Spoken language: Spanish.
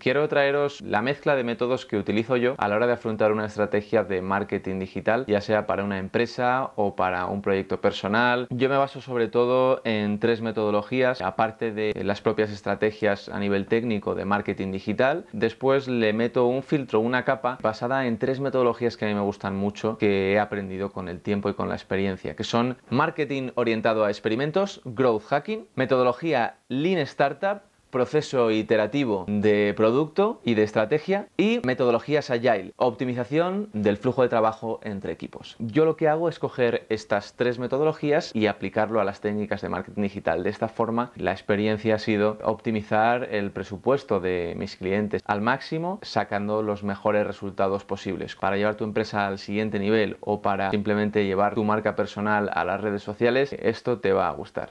Quiero traeros la mezcla de métodos que utilizo yo a la hora de afrontar una estrategia de marketing digital, ya sea para una empresa o para un proyecto personal. Yo me baso sobre todo en tres metodologías, aparte de las propias estrategias a nivel técnico de marketing digital. Después le meto un filtro, una capa, basada en tres metodologías que a mí me gustan mucho, que he aprendido con el tiempo y con la experiencia, que son marketing orientado a experimentos, growth hacking, metodología lean startup proceso iterativo de producto y de estrategia y metodologías agile, optimización del flujo de trabajo entre equipos. Yo lo que hago es coger estas tres metodologías y aplicarlo a las técnicas de marketing digital. De esta forma, la experiencia ha sido optimizar el presupuesto de mis clientes al máximo, sacando los mejores resultados posibles. Para llevar tu empresa al siguiente nivel o para simplemente llevar tu marca personal a las redes sociales, esto te va a gustar.